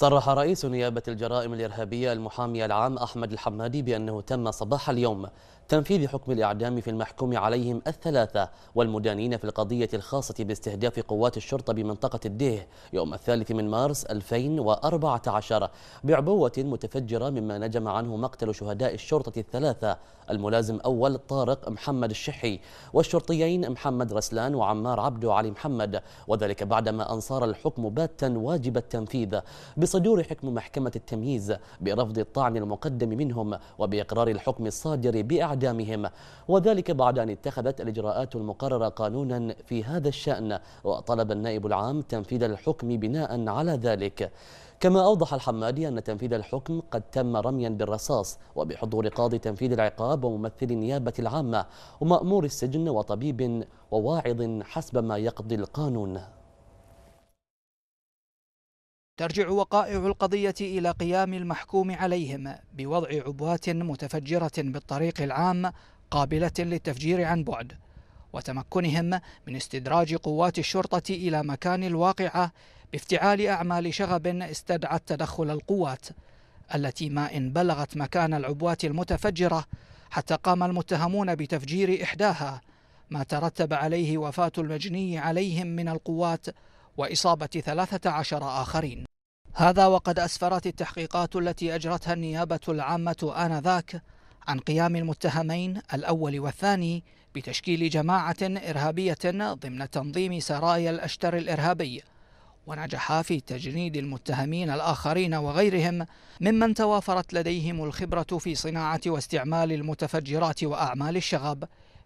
صرح رئيس نيابة الجرائم الإرهابية المحامي العام أحمد الحمادي بأنه تم صباح اليوم تنفيذ حكم الإعدام في المحكوم عليهم الثلاثة والمدانين في القضية الخاصة باستهداف قوات الشرطة بمنطقة الديه يوم الثالث من مارس 2014 بعبوة متفجرة مما نجم عنه مقتل شهداء الشرطة الثلاثة الملازم أول طارق محمد الشحي والشرطيين محمد رسلان وعمار عبدو علي محمد وذلك بعدما أنصار الحكم باتا واجب التنفيذ بصدور حكم محكمة التمييز برفض الطعن المقدم منهم وبإقرار الحكم الصادر بإعدام أعدامهم وذلك بعد أن اتخذت الإجراءات المقررة قانونا في هذا الشأن وطلب النائب العام تنفيذ الحكم بناء على ذلك كما أوضح الحمادي أن تنفيذ الحكم قد تم رميا بالرصاص وبحضور قاضي تنفيذ العقاب وممثل النيابة العامة ومأمور السجن وطبيب وواعظ حسب ما يقضي القانون ترجع وقائع القضية إلى قيام المحكوم عليهم بوضع عبوات متفجرة بالطريق العام قابلة للتفجير عن بعد وتمكنهم من استدراج قوات الشرطة إلى مكان الواقعة بافتعال أعمال شغب استدعت تدخل القوات التي ما إن بلغت مكان العبوات المتفجرة حتى قام المتهمون بتفجير إحداها ما ترتب عليه وفاة المجني عليهم من القوات وإصابة 13 آخرين هذا وقد أسفرت التحقيقات التي أجرتها النيابة العامة آنذاك عن قيام المتهمين الأول والثاني بتشكيل جماعة إرهابية ضمن تنظيم سرايا الأشتر الإرهابي ونجحا في تجنيد المتهمين الآخرين وغيرهم ممن توافرت لديهم الخبرة في صناعة واستعمال المتفجرات وأعمال الشغب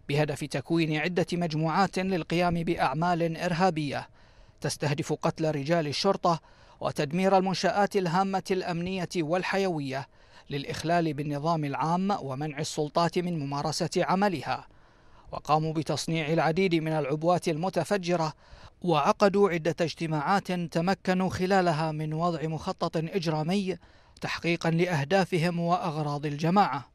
بهدف تكوين عدة مجموعات للقيام بأعمال إرهابية تستهدف قتل رجال الشرطة وتدمير المنشآت الهامة الأمنية والحيوية للإخلال بالنظام العام ومنع السلطات من ممارسة عملها وقاموا بتصنيع العديد من العبوات المتفجرة وعقدوا عدة اجتماعات تمكنوا خلالها من وضع مخطط إجرامي تحقيقا لأهدافهم وأغراض الجماعة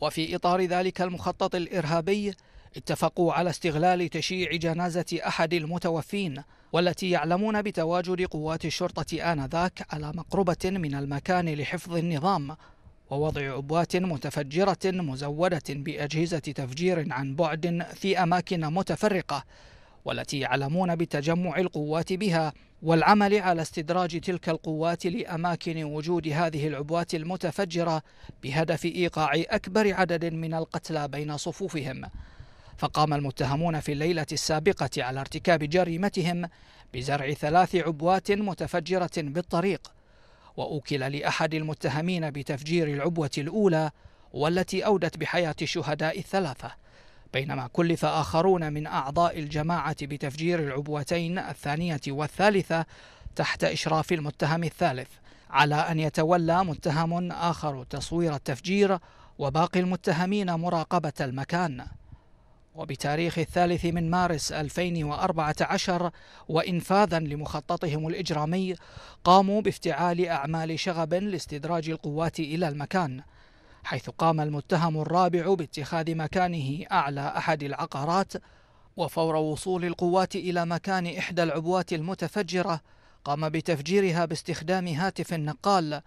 وفي إطار ذلك المخطط الإرهابي اتفقوا على استغلال تشييع جنازة أحد المتوفين والتي يعلمون بتواجد قوات الشرطة آنذاك على مقربة من المكان لحفظ النظام ووضع عبوات متفجرة مزودة بأجهزة تفجير عن بعد في أماكن متفرقة والتي يعلمون بتجمع القوات بها والعمل على استدراج تلك القوات لأماكن وجود هذه العبوات المتفجرة بهدف إيقاع أكبر عدد من القتلى بين صفوفهم فقام المتهمون في الليلة السابقة على ارتكاب جريمتهم بزرع ثلاث عبوات متفجرة بالطريق وأوكل لأحد المتهمين بتفجير العبوة الأولى والتي أودت بحياة الشهداء الثلاثة بينما كلف آخرون من أعضاء الجماعة بتفجير العبوتين الثانية والثالثة تحت إشراف المتهم الثالث على أن يتولى متهم آخر تصوير التفجير وباقي المتهمين مراقبة المكان وبتاريخ الثالث من مارس 2014 وإنفاذا لمخططهم الإجرامي قاموا بافتعال أعمال شغب لاستدراج القوات إلى المكان حيث قام المتهم الرابع باتخاذ مكانه أعلى أحد العقارات وفور وصول القوات إلى مكان إحدى العبوات المتفجرة قام بتفجيرها باستخدام هاتف نقال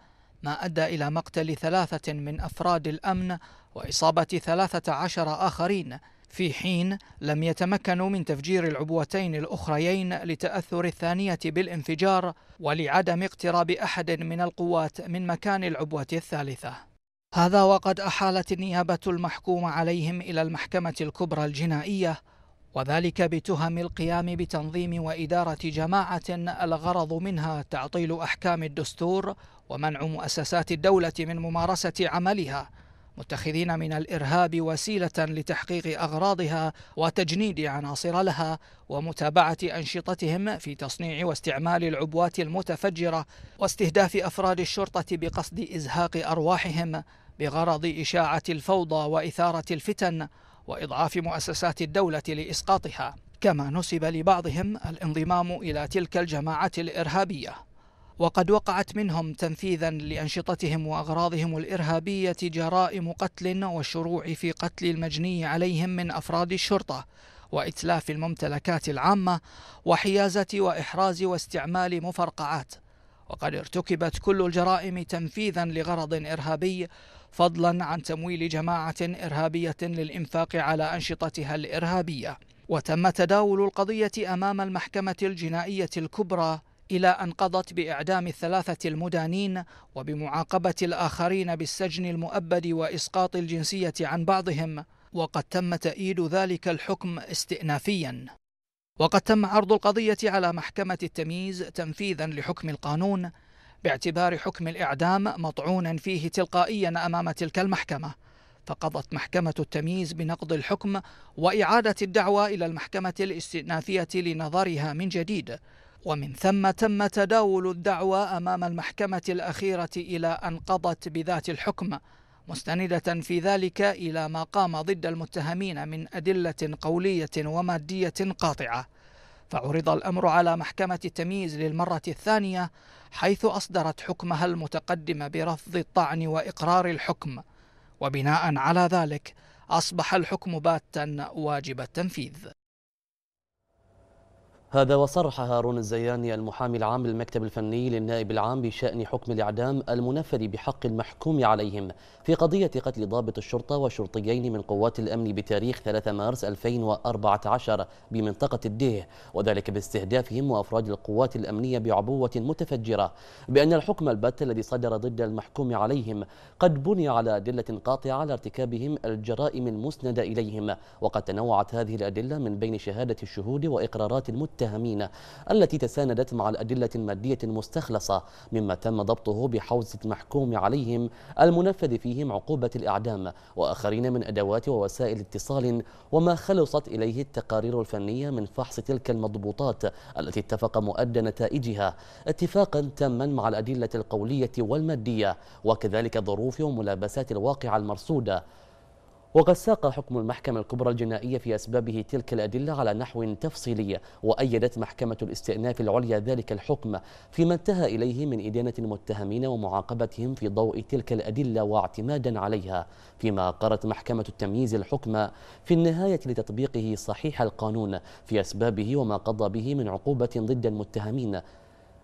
ما أدى إلى مقتل ثلاثة من أفراد الأمن وإصابة ثلاثة عشر آخرين في حين لم يتمكنوا من تفجير العبوتين الأخريين لتأثر الثانية بالانفجار ولعدم اقتراب أحد من القوات من مكان العبوة الثالثة هذا وقد أحالت النيابة المحكوم عليهم إلى المحكمة الكبرى الجنائية وذلك بتهم القيام بتنظيم وإدارة جماعة الغرض منها تعطيل أحكام الدستور ومنع مؤسسات الدولة من ممارسة عملها متخذين من الإرهاب وسيلة لتحقيق أغراضها وتجنيد عناصر لها ومتابعة أنشطتهم في تصنيع واستعمال العبوات المتفجرة واستهداف أفراد الشرطة بقصد إزهاق أرواحهم بغرض إشاعة الفوضى وإثارة الفتن وإضعاف مؤسسات الدولة لإسقاطها كما نسب لبعضهم الانضمام إلى تلك الجماعات الإرهابية وقد وقعت منهم تنفيذا لأنشطتهم وأغراضهم الإرهابية جرائم قتل والشروع في قتل المجني عليهم من أفراد الشرطة وإتلاف الممتلكات العامة وحيازة وإحراز واستعمال مفرقعات وقد ارتكبت كل الجرائم تنفيذا لغرض إرهابي فضلا عن تمويل جماعة إرهابية للإنفاق على أنشطتها الإرهابية وتم تداول القضية أمام المحكمة الجنائية الكبرى إلى أن قضت بإعدام الثلاثة المدانين وبمعاقبة الآخرين بالسجن المؤبد وإسقاط الجنسية عن بعضهم وقد تم تأييد ذلك الحكم استئنافيا وقد تم عرض القضية على محكمة التمييز تنفيذا لحكم القانون باعتبار حكم الإعدام مطعونا فيه تلقائيا أمام تلك المحكمة فقضت محكمة التمييز بنقض الحكم وإعادة الدعوة إلى المحكمة الاستئنافية لنظرها من جديد ومن ثم تم تداول الدعوى أمام المحكمة الأخيرة إلى أن قضت بذات الحكم مستندة في ذلك إلى ما قام ضد المتهمين من أدلة قولية ومادية قاطعة فعرض الأمر على محكمة التمييز للمرة الثانية حيث أصدرت حكمها المتقدم برفض الطعن وإقرار الحكم وبناء على ذلك أصبح الحكم باتا واجب التنفيذ هذا وصرح هارون الزياني المحامي العام للمكتب الفني للنائب العام بشأن حكم الإعدام المنفذ بحق المحكوم عليهم في قضية قتل ضابط الشرطة وشرطيين من قوات الأمن بتاريخ 3 مارس 2014 بمنطقة الديه وذلك باستهدافهم وأفراد القوات الأمنية بعبوة متفجرة بأن الحكم البت الذي صدر ضد المحكوم عليهم قد بني على أدلة قاطعة على ارتكابهم الجرائم المسندة إليهم وقد تنوعت هذه الأدلة من بين شهادة الشهود وإقرارات المتهم المتهمين التي تساندت مع الأدلة المادية المستخلصة مما تم ضبطه بحوزة المحكوم عليهم المنفذ فيهم عقوبة الإعدام وآخرين من أدوات ووسائل اتصال وما خلصت إليه التقارير الفنية من فحص تلك المضبوطات التي اتفق مؤدى نتائجها اتفاقا تاما مع الأدلة القولية والمادية وكذلك ظروف وملابسات الواقع المرصودة وقد ساق حكم المحكمة الكبرى الجنائية في أسبابه تلك الأدلة على نحو تفصيلي وأيدت محكمة الاستئناف العليا ذلك الحكم فيما انتهى إليه من إدانة المتهمين ومعاقبتهم في ضوء تلك الأدلة واعتمادا عليها فيما قرت محكمة التمييز الحكم في النهاية لتطبيقه صحيح القانون في أسبابه وما قضى به من عقوبة ضد المتهمين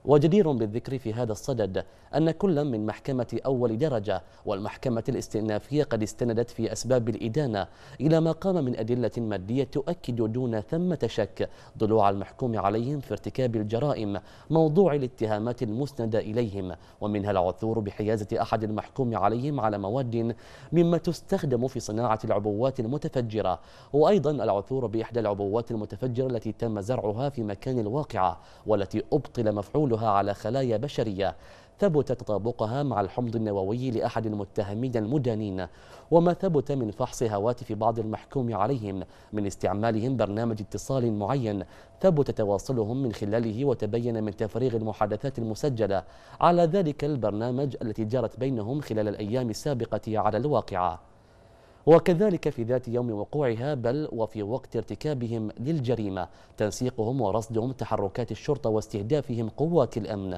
وجدير بالذكر في هذا الصدد أن كل من محكمة أول درجة والمحكمة الاستئنافية قد استندت في أسباب الإدانة إلى ما قام من أدلة مادية تؤكد دون ثمة شك ضلوع المحكوم عليهم في ارتكاب الجرائم موضوع الاتهامات المسندة إليهم ومنها العثور بحيازة أحد المحكوم عليهم على مواد مما تستخدم في صناعة العبوات المتفجرة وأيضا العثور بإحدى العبوات المتفجرة التي تم زرعها في مكان الواقعة والتي أبطل مفعول تحملها على خلايا بشرية ثبت تطابقها مع الحمض النووي لأحد المتهمين المدانين وما ثبت من فحص هواتف بعض المحكوم عليهم من استعمالهم برنامج اتصال معين ثبت تواصلهم من خلاله وتبين من تفريغ المحادثات المسجلة على ذلك البرنامج التي جرت بينهم خلال الأيام السابقة على الواقعة وكذلك في ذات يوم وقوعها بل وفي وقت ارتكابهم للجريمة تنسيقهم ورصدهم تحركات الشرطة واستهدافهم قوات الأمن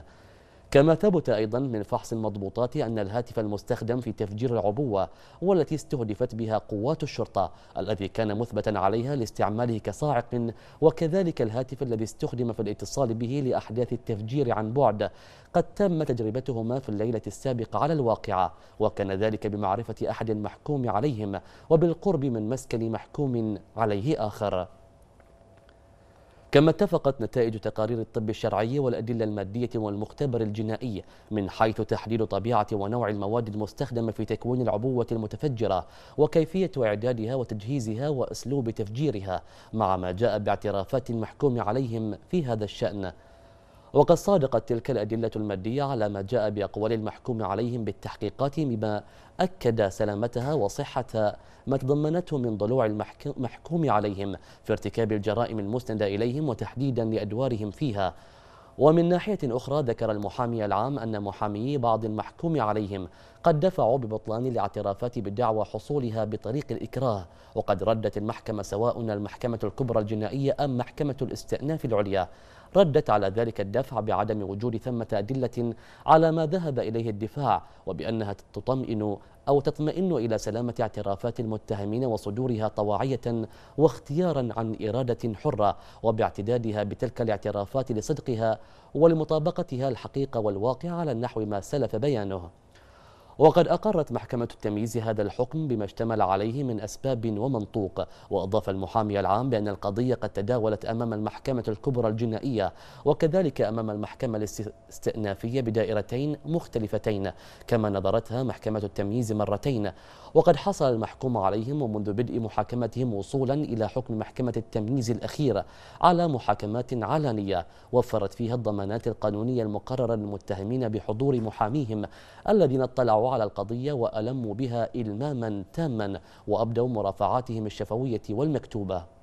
كما ثبت أيضا من فحص المضبوطات أن الهاتف المستخدم في تفجير العبوة والتي استهدفت بها قوات الشرطة الذي كان مثبتا عليها لاستعماله كصاعق وكذلك الهاتف الذي استخدم في الاتصال به لأحداث التفجير عن بعد قد تم تجربتهما في الليلة السابقة على الواقعة وكان ذلك بمعرفة أحد المحكوم عليهم وبالقرب من مسكن محكوم عليه آخر كما اتفقت نتائج تقارير الطب الشرعي والأدلة المادية والمختبر الجنائي من حيث تحديد طبيعة ونوع المواد المستخدمة في تكوين العبوة المتفجرة وكيفية إعدادها وتجهيزها وأسلوب تفجيرها مع ما جاء باعترافات المحكوم عليهم في هذا الشأن وقد صادقت تلك الأدلة المادية على ما جاء بأقوال المحكوم عليهم بالتحقيقات بما أكد سلامتها وصحة ما تضمنته من ضلوع المحكوم عليهم في ارتكاب الجرائم المسندة إليهم وتحديدا لأدوارهم فيها ومن ناحية أخرى ذكر المحامي العام أن محامي بعض المحكوم عليهم قد دفعوا ببطلان الاعترافات بدعوى حصولها بطريق الإكراه وقد ردت المحكمة سواء المحكمة الكبرى الجنائية أم محكمة الاستئناف العليا ردت على ذلك الدفع بعدم وجود ثمة أدلة على ما ذهب إليه الدفاع وبأنها تطمئن أو تطمئن إلى سلامة اعترافات المتهمين وصدورها طواعية واختيارا عن إرادة حرة وباعتدادها بتلك الاعترافات لصدقها ولمطابقتها الحقيقة والواقع على النحو ما سلف بيانه وقد أقرت محكمة التمييز هذا الحكم بما اشتمل عليه من أسباب ومنطوق وأضاف المحامي العام بأن القضية قد تداولت أمام المحكمة الكبرى الجنائية وكذلك أمام المحكمة الاستئنافية بدائرتين مختلفتين كما نظرتها محكمة التمييز مرتين وقد حصل المحكوم عليهم ومنذ بدء محاكمتهم وصولا إلى حكم محكمة التمييز الأخيرة على محاكمات علنية وفرت فيها الضمانات القانونية المقررة للمتهمين بحضور محاميهم الذين اطلعوا على القضية وألموا بها إلماما تاما وأبدوا مرافعاتهم الشفوية والمكتوبة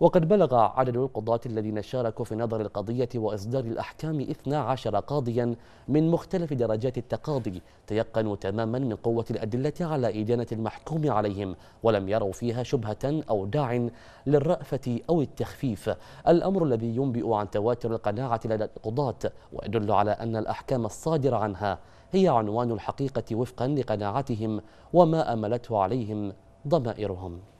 وقد بلغ عدد القضاة الذين شاركوا في نظر القضية وإصدار الأحكام 12 قاضيا من مختلف درجات التقاضي تيقنوا تماما من قوة الأدلة على إدانة المحكوم عليهم ولم يروا فيها شبهة أو داع للرأفة أو التخفيف الأمر الذي ينبئ عن تواتر القناعة لدى القضاة ويدل على أن الأحكام الصادرة عنها هي عنوان الحقيقة وفقا لقناعتهم وما أملته عليهم ضمائرهم